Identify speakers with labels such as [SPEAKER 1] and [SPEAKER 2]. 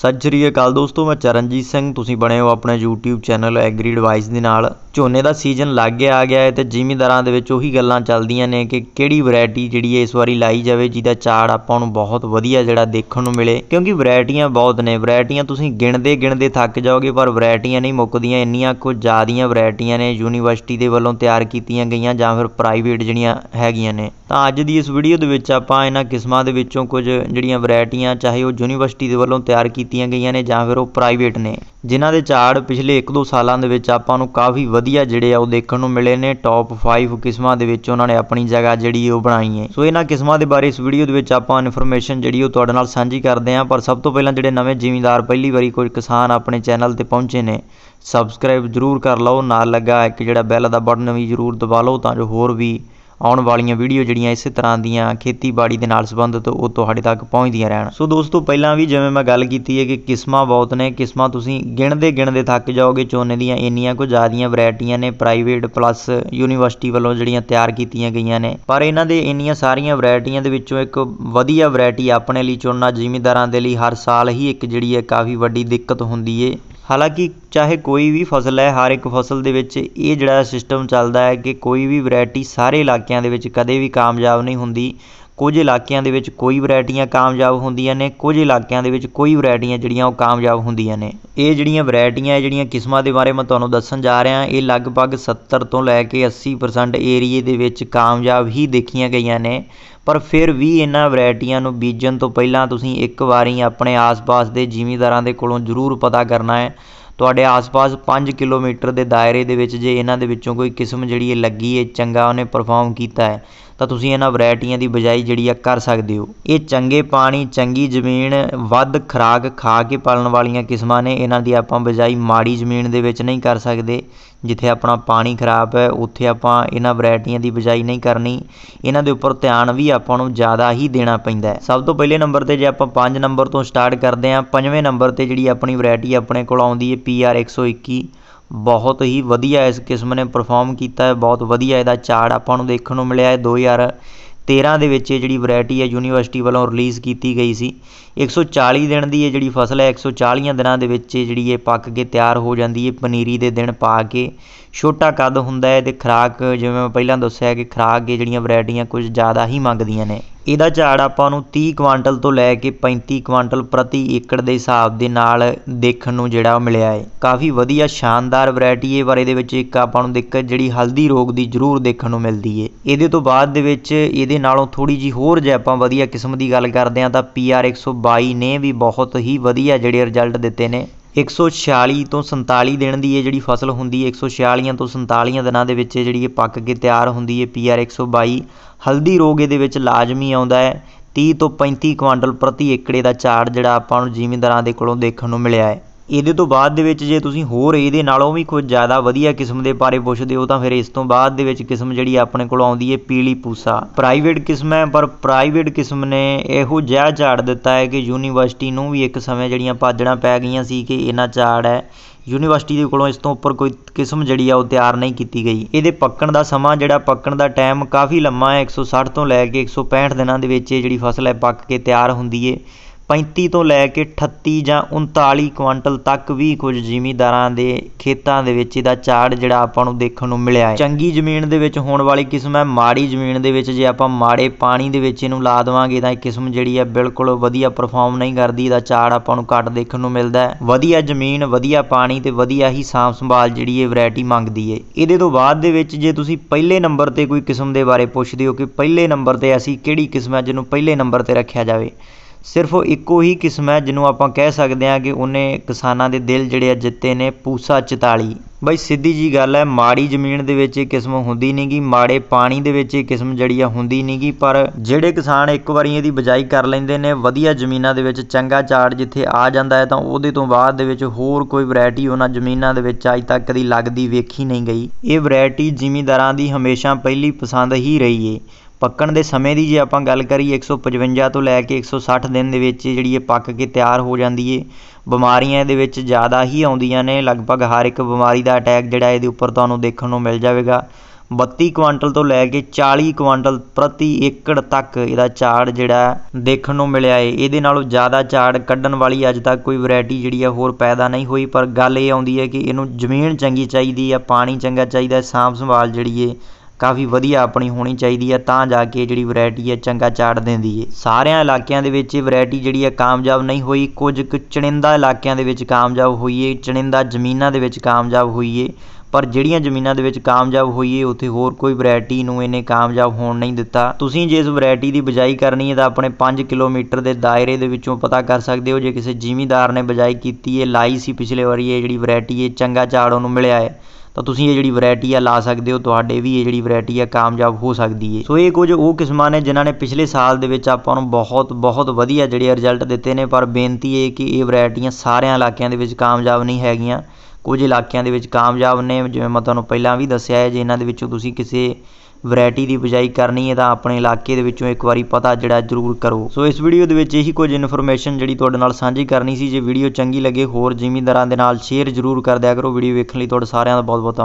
[SPEAKER 1] ਸਤਿ ਸ਼੍ਰੀ ਅਕਾਲ ਦੋਸਤੋ ਮੈਂ ਚਰਨਜੀਤ ਸਿੰਘ ਤੁਸੀਂ ਬਣੇ ਹੋ ਆਪਣੇ YouTube ਚੈਨਲ ਐਗਰੀ ਐਡਵਾਈਸ ਦੇ ਨਾਲ ਝੋਨੇ ਦਾ ਸੀਜ਼ਨ ਲੱਗ ਗਿਆ ਆ ਗਿਆ ਹੈ ਤੇ ਜ਼ਿਮੀਂਦਾਰਾਂ ਦੇ ਵਿੱਚ ਉਹੀ ਗੱਲਾਂ ਚੱਲਦੀਆਂ ਨੇ ਕਿ ਕਿਹੜੀ ਵੈਰਾਈਟੀ ਜਿਹੜੀ ਹੈ ਇਸ ਵਾਰੀ ਲਾਈ ਜਾਵੇ ਜਿਹਦਾ ਝਾੜ ਆਪਾਂ ਨੂੰ ਬਹੁਤ ਵਧੀਆ ਜਿਹੜਾ ਦੇਖਣ ਨੂੰ ਮਿਲੇ ਕਿਉਂਕਿ ਵੈਰਾਈਟੀਆਂ ਬਹੁਤ ਨੇ ਵੈਰਾਈਟੀਆਂ ਤੁਸੀਂ ਗਿਣਦੇ ਗਿਣਦੇ ਥੱਕ ਜਾਓਗੇ ਪਰ ਵੈਰਾਈਟੀਆਂ ਨਹੀਂ ਮੁੱਕਦੀਆਂ ਇੰਨੀਆਂ ਕੁ ਜ਼ਿਆਦੀਆਂ ਵੈਰਾਈਟੀਆਂ ਨੇ ਯੂਨੀਵਰਸਿਟੀ ਦੇ ਵੱਲੋਂ ਤਿਆਰ ਕੀਤੀਆਂ ਗਈਆਂ ਜਾਂ ਫਿਰ ਪ੍ਰਾਈਵੇਟ ਜਿਹੜੀਆਂ ਹੈਗੀਆਂ ਨੇ ਤਾਂ ਅੱਜ ਦੀ ਇਸ ਵੀਡੀਓ ਦੇ ਵਿੱਚ ਆਪਾਂ ਇਹਨਾਂ ਕਿਸਮਾਂ ਦੇ ਵਿੱਚੋਂ ਕੁਝ ਜਿਹੜੀਆਂ ਵੈਰਾਈਟੀਆਂ ਚਾਹੇ ਉਹ ਯੂਨੀਵਰਸਿਟੀ ਦੇ ਵੱਲੋਂ ਤਿਆਰ ਕੀਤੀਆਂ ਗਈਆਂ ਨੇ ਜਾਂ ਫਿਰ ਉਹ ਪ੍ਰਾਈਵੇਟ ਨੇ ਜਿਨ੍ਹਾਂ ਦੇ ਝਾੜ ਪਿਛਲੇ 1-2 ਸਾਲਾਂ ਦੇ ਵਿੱਚ ਆਪਾਂ ਨੂੰ ਕਾਫੀ ਵਧੀਆ ਜਿਹੜੇ ਆ ਉਹ ਦੇਖਣ ਨੂੰ ਮਿਲੇ ਨੇ ਟੌਪ 5 ਕਿਸਮਾਂ ਦੇ ਵਿੱਚ ਉਹਨਾਂ ਨੇ ਆਪਣੀ ਜਗ੍ਹਾ ਜਿਹੜੀ ਉਹ ਬਣਾਈ ਹੈ ਸੋ ਇਹਨਾਂ ਕਿਸਮਾਂ ਦੇ ਬਾਰੇ ਇਸ ਵੀਡੀਓ ਦੇ ਵਿੱਚ ਆਪਾਂ ਇਨਫੋਰਮੇਸ਼ਨ ਜਿਹੜੀ ਉਹ ਤੁਹਾਡੇ ਨਾਲ ਸਾਂਝੀ ਕਰਦੇ ਹਾਂ ਪਰ ਸਭ ਤੋਂ ਪਹਿਲਾਂ ਜਿਹੜੇ ਨਵੇਂ ਜ਼ਿਮੀਂਦਾਰ ਪਹਿਲੀ ਵਾਰੀ ਕੋਈ ਕਿਸਾਨ ਆਪਣੇ ਚੈਨਲ ਤੇ ਪਹੁੰਚੇ ਨੇ ਸਬਸਕ੍ਰਾਈਬ ਜ਼ਰੂਰ ਕਰ ਲਓ ਨਾਲ ਲੱਗਾ ਇੱਕ ਜਿਹੜਾ ਬੈਲ ਦਾ ਬਟਨ ਵੀ ਜ਼ਰੂਰ ਦਬਾ ਲਓ ਤਾਂ ਜੋ ਹੋਰ ਵੀ ਆਉਣ ਵਾਲੀਆਂ ਵੀਡੀਓ ਜਿਹੜੀਆਂ ਇਸੇ ਤਰ੍ਹਾਂ ਦੀਆਂ ਖੇਤੀਬਾੜੀ ਦੇ ਨਾਲ ਸੰਬੰਧਿਤ ਉਹ ਤੁਹਾਡੇ ਤੱਕ ਪਹੁੰਚਦੀਆਂ ਰਹਿਣ ਸੋ ਦੋਸਤੋ ਪਹਿਲਾਂ ਵੀ ਜਿਵੇਂ ਮੈਂ ਗੱਲ ਕੀਤੀ ਹੈ ਕਿ ਕਿਸਮਾਂ ਬਹੁਤ ਨੇ ਕਿਸਮਾਂ ਤੁਸੀਂ ਗਿਣਦੇ ਗਿਣਦੇ ਥੱਕ ਜਾਓਗੇ ਝੋਨੇ ਦੀਆਂ ਇੰਨੀਆਂ ਕੁ ਜ਼ਿਆਦੀਆਂ ਵੈਰਾਈਟੀਆਂ ਨੇ ਪ੍ਰਾਈਵੇਟ ਪਲੱਸ ਯੂਨੀਵਰਸਿਟੀ ਵੱਲੋਂ ਜਿਹੜੀਆਂ ਤਿਆਰ ਕੀਤੀਆਂ ਗਈਆਂ ਨੇ ਪਰ ਇਹਨਾਂ ਦੇ ਇੰਨੀਆਂ ਸਾਰੀਆਂ ਵੈਰਾਈਟੀਆਂ ਦੇ ਵਿੱਚੋਂ ਇੱਕ ਵਧੀਆ ਵੈਰਾਈਟੀ ਆਪਣੇ ਲਈ ਚੁਣਨਾ ਜ਼ਿਮੀਂਦਾਰਾਂ ਦੇ ਲਈ ਹਰ ਸਾਲ ਹੀ ਇੱਕ ਜਿਹੜੀ ਹੈ ਕਾਫੀ ਵੱਡੀ ਦਿੱਕਤ ਹੁੰਦੀ ਏ ਹਾਲਾਂਕਿ ਚਾਹੇ ਕੋਈ ਵੀ ਫਸਲ ਹੈ ਹਰ ਇੱਕ ਫਸਲ ਦੇ ਵਿੱਚ ਇਹ ਜਿਹੜਾ ਸਿਸਟਮ ਚੱਲਦਾ ਹੈ ਕਿ ਕੋਈ ਵੀ ਵਰਾਇਟੀ ਸਾਰੇ ਇਲਾਕਿਆਂ ਦੇ ਵਿੱਚ ਕਦੇ ਵੀ ਕਾਮਯਾਬ ਨਹੀਂ ਹੁੰਦੀ ਕੁਝ ਇਲਾਕਿਆਂ ਦੇ ਵਿੱਚ ਕੋਈ ਵੈਰਾਈਟੀਆਂ ਕਾਮਯਾਬ ਹੁੰਦੀਆਂ ਨੇ ਕੁਝ ਇਲਾਕਿਆਂ ਦੇ ਵਿੱਚ ਕੋਈ ਵੈਰਾਈਟੀਆਂ ਜਿਹੜੀਆਂ ਉਹ ਕਾਮਯਾਬ ਹੁੰਦੀਆਂ ਨੇ ਇਹ ਜਿਹੜੀਆਂ ਵੈਰਾਈਟੀਆਂ ਇਹ ਜਿਹੜੀਆਂ ਕਿਸਮਾਂ ਦੇ ਬਾਰੇ ਮੈਂ ਤੁਹਾਨੂੰ ਦੱਸਣ ਜਾ ਰਿਹਾ ਇਹ ਲਗਭਗ 70 ਤੋਂ ਲੈ ਕੇ 80% ਏਰੀਏ ਦੇ ਵਿੱਚ ਕਾਮਯਾਬ ਹੀ ਦੇਖੀਆਂ ਗਈਆਂ ਨੇ ਪਰ ਫਿਰ ਵੀ ਇਹਨਾਂ ਵੈਰਾਈਟੀਆਂ ਨੂੰ ਬੀਜਣ ਤੋਂ ਪਹਿਲਾਂ ਤੁਸੀਂ ਇੱਕ ਵਾਰੀ ਆਪਣੇ ਆਸ-ਪਾਸ ਦੇ ਜ਼ਿਮੀਂਦਾਰਾਂ ਦੇ ਕੋਲੋਂ ਜ਼ਰੂਰ ਪਤਾ ਕਰਨਾ ਹੈ ਤੁਹਾਡੇ ਆਸ-ਪਾਸ 5 ਕਿਲੋਮੀਟਰ ਦੇ ਦਾਇਰੇ ਦੇ ਵਿੱਚ ਜੇ ਇਹਨਾਂ ਦੇ ਵਿੱਚੋਂ ਕੋਈ ਕਿਸਮ ਜਿਹੜੀ ਲੱਗੀ ਹੈ ਚੰਗਾ ਉਹਨੇ ਪਰਫਾਰਮ ਕੀਤਾ ਹੈ ਤਾਂ ਤੁਸੀਂ ਇਹਨਾਂ ਵੈਰਾਈਟੀਆਂ ਦੀ ਬਜਾਈ ਜਿਹੜੀ ਆ ਕਰ ਸਕਦੇ ਹੋ ਇਹ ਚੰਗੇ ਪਾਣੀ ਚੰਗੀ ਜ਼ਮੀਨ ਵੱਧ ਖਰਾਕ ਖਾ ਕੇ ਪਾਲਣ ਵਾਲੀਆਂ ਕਿਸਮਾਂ ਨੇ ਇਹਨਾਂ ਦੀ ਆਪਾਂ ਬਜਾਈ ਮਾੜੀ ਜ਼ਮੀਨ ਦੇ ਵਿੱਚ ਨਹੀਂ ਕਰ ਸਕਦੇ ਜਿੱਥੇ ਆਪਣਾ ਪਾਣੀ ਖਰਾਬ ਹੈ ਉੱਥੇ ਆਪਾਂ ਇਹਨਾਂ ਵੈਰਾਈਟੀਆਂ ਦੀ ਬਜਾਈ ਨਹੀਂ ਕਰਨੀ ਇਹਨਾਂ ਦੇ ਉੱਪਰ ਧਿਆਨ ਵੀ ਆਪਾਂ ਨੂੰ ਜ਼ਿਆਦਾ ਹੀ ਦੇਣਾ ਪੈਂਦਾ ਸਭ ਤੋਂ ਪਹਿਲੇ ਨੰਬਰ ਤੇ ਜੇ ਆਪਾਂ 5 ਨੰਬਰ ਤੋਂ ਸਟਾਰਟ ਕਰਦੇ ਹਾਂ 5ਵੇਂ ਨੰਬਰ ਤੇ ਜਿਹੜੀ ਆਪਣੀ ਵੈਰਾਈਟੀ ਆਪਣੇ ਕੋਲ ਆਉਂਦੀ ਹੈ PR 121 ਬਹੁਤ ਹੀ ਵਧੀਆ ਇਸ ਕਿਸਮ ਨੇ ਪਰਫਾਰਮ ਕੀਤਾ ਹੈ ਬਹੁਤ ਵਧੀਆ ਇਹਦਾ ਚਾਰਟ ਆਪਾਂ ਨੂੰ ਦੇਖਣ ਨੂੰ ਮਿਲਿਆ ਹੈ 2013 ਦੇ ਵਿੱਚ ਇਹ ਜਿਹੜੀ ਵੈਰਾਈਟੀ ਹੈ ਯੂਨੀਵਰਸਿਟੀ ਵੱਲੋਂ ਰਿਲੀਜ਼ ਕੀਤੀ ਗਈ ਸੀ 140 ਦਿਨ ਦੀ ਇਹ ਜਿਹੜੀ ਫਸਲ ਹੈ 140 ਦਿਨਾਂ ਦੇ ਵਿੱਚ ਜਿਹੜੀ ਇਹ ਪੱਕ ਕੇ ਤਿਆਰ ਹੋ ਜਾਂਦੀ ਹੈ ਪਨੀਰੀ ਦੇ ਦਿਨ ਪਾ ਕੇ ਛੋਟਾ ਕੱਦ ਹੁੰਦਾ ਹੈ ਤੇ ਖਰਾਕ ਜਿਵੇਂ ਮੈਂ ਪਹਿਲਾਂ ਦੱਸਿਆ ਕਿ ਖਰਾਕ ਇਹ ਜਿਹੜੀਆਂ ਵੈਰਾਈਟੀਆਂ ਕੁਝ ਜ਼ਿਆਦਾ ਹੀ ਮੰਗਦੀਆਂ ਨੇ ਇਹਦਾ ਝਾੜ ਆਪਾਂ ਨੂੰ 30 ਕੁਆਂਟਲ ਤੋਂ ਲੈ ਕੇ 35 ਕੁਆਂਟਲ ਪ੍ਰਤੀ ਏਕੜ ਦੇ ਹਿਸਾਬ ਦੇ ਨਾਲ ਦੇਖਣ ਨੂੰ ਜਿਹੜਾ ਮਿਲਿਆ ਹੈ ਕਾਫੀ ਵਧੀਆ ਸ਼ਾਨਦਾਰ ਵੈਰਾਈਟੀ ਹੈ ਪਰ ਇਹਦੇ ਵਿੱਚ ਇੱਕ ਆਪਾਂ ਨੂੰ ਦਿੱਕਤ ਜਿਹੜੀ ਹਲਦੀ ਰੋਗ ਦੀ ਜ਼ਰੂਰ ਦੇਖਣ ਨੂੰ ਮਿਲਦੀ ਹੈ ਇਹਦੇ ਤੋਂ ਬਾਅਦ ਦੇ ਵਿੱਚ ਇਹਦੇ ਨਾਲੋਂ ਥੋੜੀ ਜੀ ਹੋਰ ਜੇ ਆਪਾਂ ਵਧੀਆ ਕਿਸਮ ਦੀ ਗੱਲ ਕਰਦੇ ਹਾਂ ਤਾਂ PR 122 ਨੇ ਵੀ ਬਹੁਤ ਹੀ ਵਧੀਆ ਜਿਹੜੇ ਰਿਜ਼ਲਟ ਦਿੱਤੇ ਨੇ 146 ਤੋਂ 47 ਦਿਨ ਦੀ ਇਹ ਜਿਹੜੀ ਫਸਲ ਹੁੰਦੀ ਹੈ 146 ਤੋਂ 47 ਦਿਨਾਂ ਦੇ ਵਿੱਚ ਜਿਹੜੀ ਇਹ ਪੱਕ ਕੇ ਤਿਆਰ ਹੁੰਦੀ ਹੈ ਪੀਆਰ 122 ਹਲਦੀ ਰੋਗ ਇਹਦੇ ਵਿੱਚ ਲਾਜ਼ਮੀ ਆਉਂਦਾ ਹੈ 30 ਤੋਂ 35 ਕੁਇੰਟਲ ਪ੍ਰਤੀ ਏਕੜੇ ਦਾ ਚਾਰ ਜਿਹੜਾ ਆਪਾਂ ਨੂੰ ਜ਼ਿਮੀਂਦਾਰਾਂ ਦੇ ਕੋਲੋਂ ਦੇਖਣ ਨੂੰ ਮਿਲਿਆ ਹੈ ਇਹਦੇ ਤੋਂ ਬਾਅਦ ਦੇ ਵਿੱਚ ਜੇ ਤੁਸੀਂ ਹੋਰ ਇਹਦੇ ਨਾਲੋਂ ਵੀ ਕੁਝ ਜ਼ਿਆਦਾ ਵਧੀਆ ਕਿਸਮ ਦੇ ਬਾਰੇ ਪੁੱਛਦੇ ਹੋ ਤਾਂ ਫਿਰ ਇਸ ਤੋਂ ਬਾਅਦ ਦੇ ਵਿੱਚ ਕਿਸਮ ਜਿਹੜੀ ਆਪਣੇ ਕੋਲ ਆਉਂਦੀ ਹੈ ਪੀਲੀ ਪੂਸਾ ਪ੍ਰਾਈਵੇਟ ਕਿਸਮ ਹੈ ਪਰ ਪ੍ਰਾਈਵੇਟ ਕਿਸਮ ਨੇ ਇਹੋ ਜਿਹਾ ਝਾੜ ਦਿੱਤਾ ਹੈ ਕਿ ਯੂਨੀਵਰਸਿਟੀ ਨੂੰ ਵੀ ਇੱਕ ਸਮੇਂ ਜਿਹੜੀਆਂ ਪਾਜੜਾਂ ਪੈ ਗਈਆਂ ਸੀ ਕਿ ਇਹਨਾਂ ਝਾੜ ਹੈ ਯੂਨੀਵਰਸਿਟੀ ਦੇ ਕੋਲੋਂ ਇਸ ਤੋਂ ਉੱਪਰ ਕੋਈ ਕਿਸਮ ਜਿਹੜੀ ਆ ਉਹ ਤਿਆਰ ਨਹੀਂ ਕੀਤੀ ਗਈ ਇਹਦੇ ਪੱਕਣ ਦਾ ਸਮਾਂ ਜਿਹੜਾ ਪੱਕਣ ਦਾ ਟਾਈਮ ਕਾਫੀ ਲੰਮਾ ਹੈ 160 ਤੋਂ ਲੈ ਕੇ 165 ਦਿਨਾਂ ਦੇ ਵਿੱਚ ਇਹ ਜਿਹੜੀ ਫਸਲ ਹੈ ਪੱਕ ਕੇ ਤਿਆਰ ਹੁੰਦੀ ਏ ਪੈਂਤੀ ਤੋਂ ਲੈ ਕੇ ਅਠੱਤੀ ਜਾਂ ਉਨਤਾਲੀ ਕੁਆਂਟਲ ਤੱਕ ਵੀ ਕੁਝ ਜ਼ਿਮੀਂਦਾਰਾਂ ਦੇ ਖੇਤਾਂ ਦੇ ਵਿੱਚ ਇਹਦਾ ਚਾੜ ਜਿਹੜਾ ਆਪਾਂ ਨੂੰ ਦੇਖਣ ਨੂੰ ਮਿਲਿਆ ਹੈ ਚੰਗੀ ਜ਼ਮੀਨ ਦੇ ਵਿੱਚ ਹੋਣ ਵਾਲੀ ਕਿਸਮ ਹੈ ਮਾੜੀ ਜ਼ਮੀਨ ਦੇ ਵਿੱਚ ਜੇ ਆਪਾਂ ਮਾੜੇ ਪਾਣੀ ਦੇ ਵਿੱਚ ਇਹਨੂੰ ਲਾ ਦਵਾਂਗੇ ਤਾਂ ਇਹ ਕਿਸਮ ਜਿਹੜੀ ਹੈ ਬਿਲਕੁਲ ਵਧੀਆ ਪਰਫਾਰਮ ਨਹੀਂ ਕਰਦੀ ਇਹਦਾ ਚਾੜ ਆਪਾਂ ਨੂੰ ਘੱਟ ਦੇਖਣ ਨੂੰ ਮਿਲਦਾ ਹੈ ਵਧੀਆ ਜ਼ਮੀਨ ਵਧੀਆ ਪਾਣੀ ਤੇ ਵਧੀਆ ਹੀ ਸਾਂਭ ਸੰਭਾਲ ਜਿਹੜੀ ਇਹ ਵੈਰਾਈਟੀ ਮੰਗਦੀ ਹੈ ਇਹਦੇ ਤੋਂ ਬਾਅਦ ਦੇ ਵਿੱਚ ਜੇ ਤੁਸੀਂ ਪਹਿਲੇ ਨੰਬਰ ਤੇ ਕੋਈ ਕਿਸਮ ਦੇ ਬਾਰੇ ਪੁੱਛਦੇ ਹੋ ਕਿ ਪਹਿਲੇ ਨੰਬਰ ਤੇ ਅਸੀਂ ਕਿਹੜੀ ਕਿਸਮ ਹੈ ਜਿਹਨੂੰ ਪਹਿਲੇ ਨੰਬਰ ਤੇ ਰੱਖਿਆ ਜਾਵੇ ਸਿਰਫ ਇੱਕੋ ਹੀ ਕਿਸਮ ਹੈ ਜਿਹਨੂੰ ਆਪਾਂ ਕਹਿ ਸਕਦੇ ਹਾਂ ਕਿ ਉਹਨੇ ਕਿਸਾਨਾਂ ਦੇ ਦਿਲ ਜਿਹੜੇ ਆ ਜਿੱਤੇ ਨੇ ਪੂਸਾ 44 ਬਈ ਸਿੱਧੀ ਜੀ ਗੱਲ ਹੈ ਮਾੜੀ ਜ਼ਮੀਨ ਦੇ ਵਿੱਚ ਇਹ ਕਿਸਮ ਹੁੰਦੀ ਨਹੀਂਗੀ ਮਾੜੇ ਪਾਣੀ ਦੇ ਵਿੱਚ ਇਹ ਕਿਸਮ ਜਿਹੜੀ ਆ ਹੁੰਦੀ ਨਹੀਂਗੀ ਪਰ ਜਿਹੜੇ ਕਿਸਾਨ ਇੱਕ ਵਾਰੀ ਇਹਦੀ ਬਜਾਈ ਕਰ ਲੈਂਦੇ ਨੇ ਵਧੀਆ ਜ਼ਮੀਨਾਂ ਦੇ ਵਿੱਚ ਚੰਗਾ ਝਾੜ ਜਿੱਥੇ ਆ ਜਾਂਦਾ ਹੈ ਤਾਂ ਉਹਦੇ ਤੋਂ ਬਾਅਦ ਦੇ ਵਿੱਚ ਹੋਰ ਕੋਈ ਵੈਰਾਈਟੀ ਉਹਨਾਂ ਜ਼ਮੀਨਾਂ ਦੇ ਵਿੱਚ ਅੱਜ ਤੱਕ ਕਦੀ ਲੱਗਦੀ ਵੇਖੀ ਨਹੀਂ ਗਈ ਇਹ ਵੈਰਾਈਟੀ ਜ਼ਿਮੀਂਦਾਰਾਂ ਦੀ ਹਮੇਸ਼ਾ ਪਹਿਲੀ ਪਸੰਦ ਹੀ ਰਹੀ ਏ ਪੱਕਣ ਦੇ ਸਮੇਂ ਦੀ ਜੇ ਆਪਾਂ ਗੱਲ ਕਰੀਏ 155 ਤੋਂ ਲੈ ਕੇ 160 ਦਿਨ ਦੇ ਵਿੱਚ ਜਿਹੜੀ ਇਹ ਪੱਕ ਕੇ ਤਿਆਰ ਹੋ ਜਾਂਦੀ ਏ ਬਿਮਾਰੀਆਂ ਇਹਦੇ ਵਿੱਚ ਜ਼ਿਆਦਾ ਹੀ ਆਉਂਦੀਆਂ ਨੇ ਲਗਭਗ ਹਰ ਇੱਕ ਬਿਮਾਰੀ ਦਾ ਅਟੈਕ ਜਿਹੜਾ ਇਹਦੇ ਉੱਪਰ ਤੁਹਾਨੂੰ ਦੇਖਣ ਨੂੰ ਮਿਲ ਜਾਵੇਗਾ 32 ਕੁਆਂਟਲ ਤੋਂ ਲੈ ਕੇ 40 ਕੁਆਂਟਲ ਪ੍ਰਤੀ ਏਕੜ ਤੱਕ ਇਹਦਾ ਝਾੜ ਜਿਹੜਾ ਦੇਖਣ ਨੂੰ ਮਿਲਿਆ ਏ ਇਹਦੇ ਨਾਲੋਂ ਜ਼ਿਆਦਾ ਝਾੜ ਕੱਢਣ ਵਾਲੀ ਅੱਜ ਤੱਕ ਕੋਈ ਵੈਰਾਈਟੀ ਜਿਹੜੀ ਆ ਹੋਰ ਪੈਦਾ ਨਹੀਂ ਹੋਈ ਪਰ ਗੱਲ ਇਹ ਆਉਂਦੀ ਹੈ ਕਿ ਇਹਨੂੰ ਜ਼ਮੀਨ ਚੰਗੀ ਚਾਹੀਦੀ ਆ ਪਾਣੀ ਚੰਗਾ ਚਾਹੀਦਾ ਸਾਂਭ ਸੰਭਾਲ ਜਿਹੜੀ ਏ ਕਾਫੀ ਵਧੀਆ ਆਪਣੀ ਹੋਣੀ ਚਾਹੀਦੀ ਹੈ ਤਾਂ ਜਾ ਕੇ ਜਿਹੜੀ ਵਰਾਇਟੀ ਹੈ ਚੰਗਾ ਚਾੜ ਦਿੰਦੀ ਹੈ ਸਾਰਿਆਂ ਇਲਾਕਿਆਂ ਦੇ ਵਿੱਚ ਇਹ ਵਰਾਇਟੀ ਜਿਹੜੀ ਹੈ ਕਾਮਯਾਬ ਨਹੀਂ ਹੋਈ ਕੁਝ ਕੁ ਚੁਣਿੰਦਾ ਇਲਾਕਿਆਂ ਦੇ ਵਿੱਚ ਕਾਮਯਾਬ ਹੋਈ ਹੈ ਚੁਣਿੰਦਾ ਜ਼ਮੀਨਾਂ ਦੇ ਵਿੱਚ ਕਾਮਯਾਬ ਹੋਈ ਹੈ ਪਰ ਜਿਹੜੀਆਂ ਜ਼ਮੀਨਾਂ ਦੇ ਵਿੱਚ ਕਾਮਯਾਬ ਹੋਈ ਹੈ ਉੱਥੇ ਹੋਰ ਕੋਈ ਵੈਰਾਈਟੀ ਨੂੰ ਇਹਨੇ ਕਾਮਯਾਬ ਹੋਣ ਨਹੀਂ ਦਿੱਤਾ ਤੁਸੀਂ ਜੇ ਇਸ ਵੈਰਾਈਟੀ ਦੀ ਬਜਾਈ ਕਰਨੀ ਹੈ ਤਾਂ ਆਪਣੇ 5 ਕਿਲੋਮੀਟਰ ਦੇ ਦਾਇਰੇ ਦੇ ਵਿੱਚੋਂ ਪਤਾ ਕਰ ਸਕਦੇ ਹੋ ਜੇ ਕਿਸੇ ਜ਼ਿਮੀਂਦਾਰ ਨੇ ਬਜਾਈ ਕੀਤੀ ਹੈ ਲਾਈ ਸੀ ਪਿਛਲੇ ਵਾਰੀ ਇਹ ਜਿਹੜੀ ਵੈਰਾਈਟੀ ਹੈ ਚੰਗਾ ਝਾੜ ਉਹਨੂੰ ਮਿਲਿਆ ਹੈ ਤਾਂ ਤੁਸੀਂ ਇਹ ਜਿਹੜੀ ਵੈਰਾਈਟੀ ਆ ਲਾ ਸਕਦੇ ਹੋ ਤੁਹਾਡੇ ਵੀ ਇਹ ਜਿਹੜੀ ਵੈਰਾਈਟੀ ਆ ਕਾਮਯਾਬ ਹੋ ਸਕਦੀ ਹੈ ਸੋ ਇਹ ਕੁਝ ਉਹ ਕਿਸਮਾਂ ਨੇ ਜਿਨ੍ਹਾਂ ਨੇ ਪਿਛਲੇ ਸਾਲ ਦੇ ਵਿੱਚ ਆਪਾਂ ਨੂੰ ਬਹੁਤ ਬਹੁਤ ਵਧੀਆ ਜਿਹੜੇ ਰਿਜ਼ਲਟ ਦਿੱਤੇ ਨੇ ਪਰ ਬੇਨਤੀ ਹੈ ਕਿ ਇਹ ਵੈਰਾਈਟੀਆਂ ਸਾਰਿਆਂ ਇਲਾਕਿਆਂ ਦੇ ਵਿੱਚ ਕਾਮਯਾਬ ਨਹੀਂ ਹੈਗੀਆਂ ਕੁਝ ਇਲਾਕਿਆਂ ਦੇ ਵਿੱਚ ਕਾਮਯਾਬ ਨੇ ਜਿਵੇਂ ਮੈਂ ਤੁਹਾਨੂੰ ਪਹਿਲਾਂ ਵੀ ਦੱਸਿਆ ਹੈ ਜੇ ਇਹਨਾਂ ਦੇ ਵਿੱਚੋਂ ਤੁਸੀਂ ਕਿਸੇ ਵੈਰਾਈਟੀ ਦੀ ਬਜਾਈ ਕਰਨੀ ਹੈ ਤਾਂ ਆਪਣੇ ਇਲਾਕੇ ਦੇ ਵਿੱਚੋਂ ਇੱਕ ਵਾਰੀ ਪਤਾ ਜਿਹੜਾ ਜ਼ਰੂਰ ਕਰੋ ਸੋ ਇਸ ਵੀਡੀਓ ਦੇ ਵਿੱਚ ਇਹੀ ਕੁਝ ਇਨਫੋਰਮੇਸ਼ਨ ਜਿਹੜੀ ਤੁਹਾਡੇ ਨਾਲ ਸਾਂਝੀ ਕਰਨੀ ਸੀ ਜੇ ਵੀਡੀਓ ਚੰਗੀ ਲੱਗੇ ਹੋਰ ਜ਼ਿਮੀਂਦਾਰਾਂ ਦੇ ਨਾਲ ਸ਼ੇਅਰ ਜ਼ਰੂਰ ਕਰ ਦਿਆ ਕਰੋ ਵੀਡੀਓ ਵੇਖਣ ਲਈ ਤੁਹਾਡਾ ਸਾਰਿਆਂ ਦਾ ਬਹੁਤ ਬਹੁਤ ਧੰਨਵਾਦ